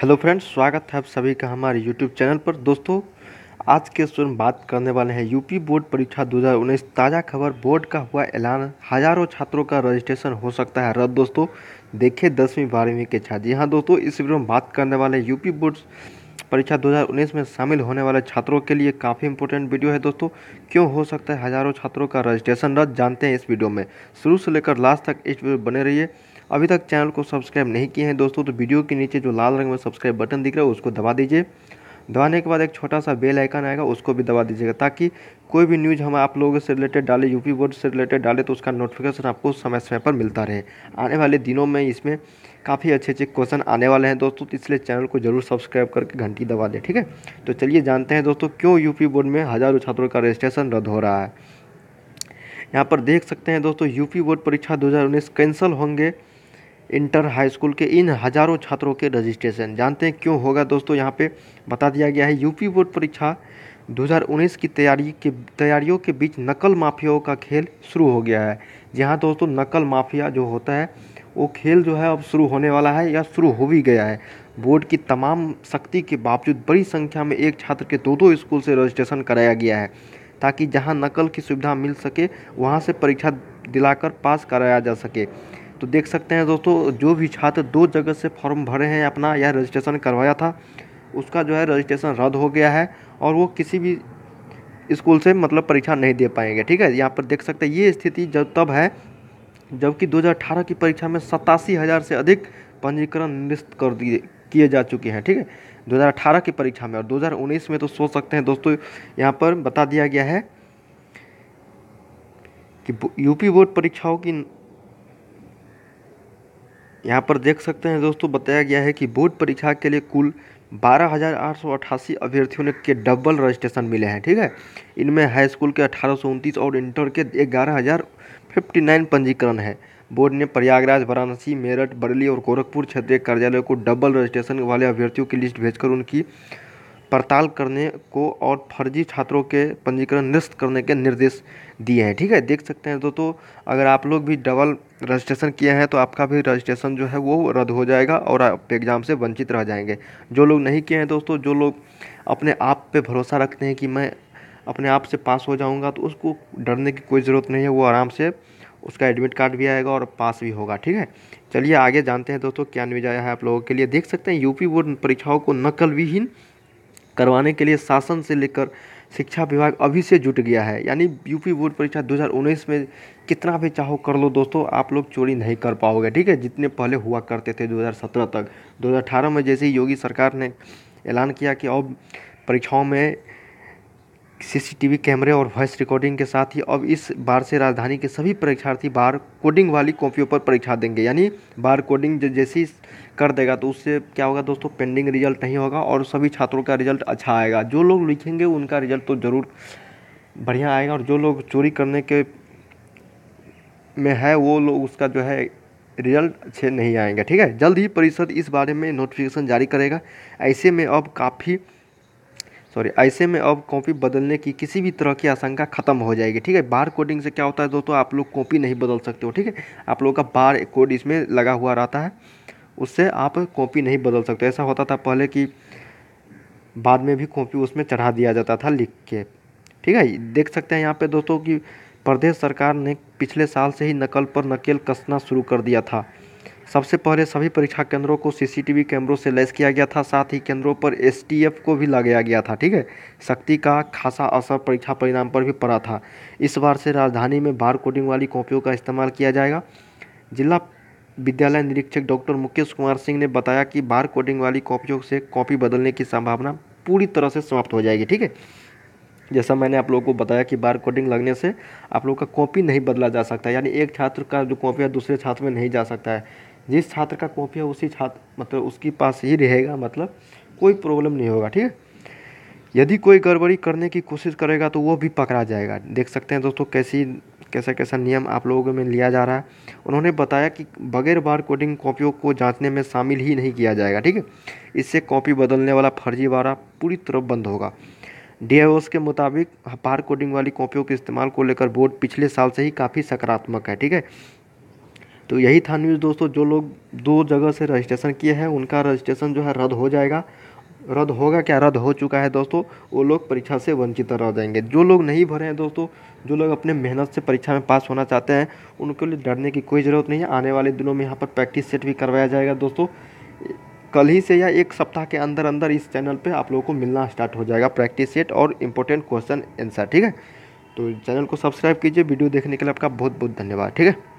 hello friends स्वागत है आप सभी का हमारे यूट्यूब चैनल पर दोस्तों आज के शो में बात करने वाले हैं यूपी बोर्ड परीक्षा 2019 ताज़ा खबर बोर्ड का हुआ ऐलान हजारों छात्रों का रजिस्ट्रेशन हो सकता है रद्द दोस्तों देखिए दसवीं बारहवीं के छात्र यहां दोस्तों इस वीडियो में बात करने वाले यूपी बोर्ड परीक्षा 2019 में शामिल होने वाले छात्रों के लिए काफ़ी इंपॉर्टेंट वीडियो है दोस्तों क्यों हो सकता है हज़ारों छात्रों का रजिस्ट्रेशन रद्द जानते हैं इस वीडियो में शुरू से लेकर लास्ट तक इस वीडियो बने रहिए अभी तक चैनल को सब्सक्राइब नहीं किए हैं दोस्तों तो वीडियो के नीचे जो लाल रंग में सब्सक्राइब बटन दिख रहा है उसको दबा दीजिए दबाने के बाद एक छोटा सा बेल आइकन आएगा उसको भी दबा दीजिएगा ताकि कोई भी न्यूज़ हम आप लोगों से रिलेटेड डाले यूपी बोर्ड से रिलेटेड डाले तो उसका नोटिफिकेशन आपको समय समय पर मिलता रहे आने वाले दिनों में इसमें काफ़ी अच्छे अच्छे क्वेश्चन आने वाले हैं दोस्तों तो इसलिए चैनल को जरूर सब्सक्राइब करके घंटी दबा दें ठीक है तो चलिए जानते हैं दोस्तों क्यों यूपी बोर्ड में हज़ारों छात्रों का रजिस्ट्रेशन रद्द हो रहा है यहाँ पर देख सकते हैं दोस्तों यूपी बोर्ड परीक्षा दो कैंसिल होंगे इंटर हाई स्कूल के इन हजारों छात्रों के रजिस्ट्रेशन जानते हैं क्यों होगा दोस्तों यहाँ पे बता दिया गया है यूपी बोर्ड परीक्षा 2019 की तैयारी के तैयारियों के बीच नकल माफियाओं का खेल शुरू हो गया है जहाँ दोस्तों नकल माफिया जो होता है वो खेल जो है अब शुरू होने वाला है या शुरू हो भी गया है बोर्ड की तमाम सख्ती के बावजूद बड़ी संख्या में एक छात्र के दो दो स्कूल से रजिस्ट्रेशन कराया गया है ताकि जहां नकल की सुविधा मिल सके वहां से परीक्षा दिलाकर पास कराया जा सके तो देख सकते हैं दोस्तों जो भी छात्र दो जगह से फॉर्म भरे हैं अपना या रजिस्ट्रेशन करवाया था उसका जो है रजिस्ट्रेशन रद्द हो गया है और वो किसी भी स्कूल से मतलब परीक्षा नहीं दे पाएंगे ठीक है यहाँ पर देख सकते हैं ये स्थिति जब तब है जबकि 2018 की परीक्षा में सतासी हज़ार से अधिक पंजीकरण निरस्त कर दिए किए जा चुके हैं ठीक है 2018 की परीक्षा में और 2019 में तो सोच सकते हैं दोस्तों यहाँ पर बता दिया गया है कि यूपी बोर्ड परीक्षाओं की यहाँ पर देख सकते हैं दोस्तों बताया गया है कि बोर्ड परीक्षा के लिए कुल बारह हज़ार आठ सौ अट्ठासी अभ्यर्थियों के डबल रजिस्ट्रेशन मिले हैं ठीक है इनमें हाई स्कूल के अठारह सौ उनतीस और इंटर के ग्यारह हज़ार फिफ्टी नाइन पंजीकरण है बोर्ड ने प्रयागराज वाराणसी मेरठ बरेली और गोरखपुर क्षेत्रीय कार्यालय को डबल रजिस्ट्रेशन वाले अभ्यर्थियों की लिस्ट भेजकर उनकी पड़ताल करने को और फर्जी छात्रों के पंजीकरण निरस्त करने के निर्देश दिए हैं ठीक है देख सकते हैं दोस्तों अगर आप लोग भी डबल रजिस्ट्रेशन किए हैं तो आपका भी रजिस्ट्रेशन जो है वो रद्द हो जाएगा और आप एग्ज़ाम से वंचित रह जाएंगे जो लोग नहीं किए हैं दोस्तों जो लोग अपने आप पर भरोसा रखते हैं कि मैं अपने आप से पास हो जाऊँगा तो उसको डरने की कोई ज़रूरत नहीं है वो आराम से उसका एडमिट कार्ड भी आएगा और पास भी होगा ठीक है चलिए आगे जानते हैं दोस्तों क्या न्यूज आया है आप लोगों के लिए देख सकते हैं यूपी बोर्ड परीक्षाओं को नकल विहीन करवाने के लिए शासन से लेकर शिक्षा विभाग अभी से जुट गया है यानी यू पी बोर्ड परीक्षा दो हज़ार उन्नीस में कितना भी चाहो कर लो दोस्तों आप लोग चोरी नहीं कर पाओगे ठीक है जितने पहले हुआ करते थे दो हज़ार सत्रह तक दो हज़ार अठारह में जैसे ही योगी सरकार ने ऐलान किया कि अब परीक्षाओं में सीसीटीवी कैमरे और वॉइस रिकॉर्डिंग के साथ ही अब इस बार से राजधानी के सभी परीक्षार्थी बार कोडिंग वाली कॉपियों पर परीक्षा देंगे यानी बार कोडिंग जैसी कर देगा तो उससे क्या होगा दोस्तों पेंडिंग रिजल्ट नहीं होगा और सभी छात्रों का रिजल्ट अच्छा आएगा जो लोग लिखेंगे उनका रिजल्ट तो ज़रूर बढ़िया आएगा और जो लोग चोरी करने के में है वो लोग उसका जो है रिजल्ट अच्छे नहीं आएंगे ठीक है जल्द ही परिषद इस बारे में नोटिफिकेशन जारी करेगा ऐसे में अब काफ़ी सॉरी ऐसे में अब कॉपी बदलने की किसी भी तरह की आशंका ख़त्म हो जाएगी ठीक है बार कोडिंग से क्या होता है दोस्तों आप लोग कॉपी नहीं बदल सकते हो ठीक है आप लोगों का बार कोड इसमें लगा हुआ रहता है उससे आप कॉपी नहीं बदल सकते ऐसा होता था पहले कि बाद में भी कॉपी उसमें चढ़ा दिया जाता था लिख के ठीक है देख सकते हैं यहाँ पर दोस्तों की प्रदेश सरकार ने पिछले साल से ही नकल पर नकेल कसना शुरू कर दिया था सबसे पहले सभी परीक्षा केंद्रों को सीसीटीवी कैमरों से लैस किया गया था साथ ही केंद्रों पर एसटीएफ को भी लगाया गया था ठीक है शक्ति का खासा असर परीक्षा परिणाम पर भी पड़ा था इस बार से राजधानी में बार कोडिंग वाली कॉपियों का इस्तेमाल किया जाएगा जिला विद्यालय निरीक्षक डॉक्टर मुकेश कुमार सिंह ने बताया कि बार कोडिंग वाली कॉपियों से कॉपी बदलने की संभावना पूरी तरह से समाप्त हो जाएगी ठीक है जैसा मैंने आप लोगों को बताया कि बार कोडिंग लगने से आप लोगों का कॉपी नहीं बदला जा सकता यानी एक छात्र का जो कॉपी है दूसरे छात्र में नहीं जा सकता है जिस छात्र का कॉपी है उसी छात्र मतलब उसके पास ही रहेगा मतलब कोई प्रॉब्लम नहीं होगा ठीक है यदि कोई गड़बड़ी करने की कोशिश करेगा तो वो भी पकड़ा जाएगा देख सकते हैं दोस्तों कैसी कैसा कैसा नियम आप लोगों में लिया जा रहा है उन्होंने बताया कि बगैर बार कोडिंग कॉपियों को जांचने में शामिल ही नहीं किया जाएगा ठीक है इससे कॉपी बदलने वाला फर्जीवाड़ा पूरी तरह बंद होगा डी के मुताबिक बार कोडिंग वाली कॉपियों के इस्तेमाल को लेकर बोर्ड पिछले साल से ही काफ़ी सकारात्मक है ठीक है तो यही था न्यूज़ दोस्तों जो लोग दो जगह से रजिस्ट्रेशन किए हैं उनका रजिस्ट्रेशन जो है रद्द हो जाएगा रद्द होगा क्या रद्द हो चुका है दोस्तों वो लोग परीक्षा से वंचित रह जाएंगे जो लोग नहीं भरे हैं दोस्तों जो लोग अपने मेहनत से परीक्षा में पास होना चाहते हैं उनके लिए डरने की कोई ज़रूरत नहीं है आने वाले दिनों में यहाँ पर प्रैक्टिस सेट भी करवाया जाएगा दोस्तों कल ही से या एक सप्ताह के अंदर अंदर इस चैनल पर आप लोगों को मिलना स्टार्ट हो जाएगा प्रैक्टिस सेट और इम्पोर्टेंट क्वेश्चन आंसर ठीक है तो चैनल को सब्सक्राइब कीजिए वीडियो देखने के लिए आपका बहुत बहुत धन्यवाद ठीक है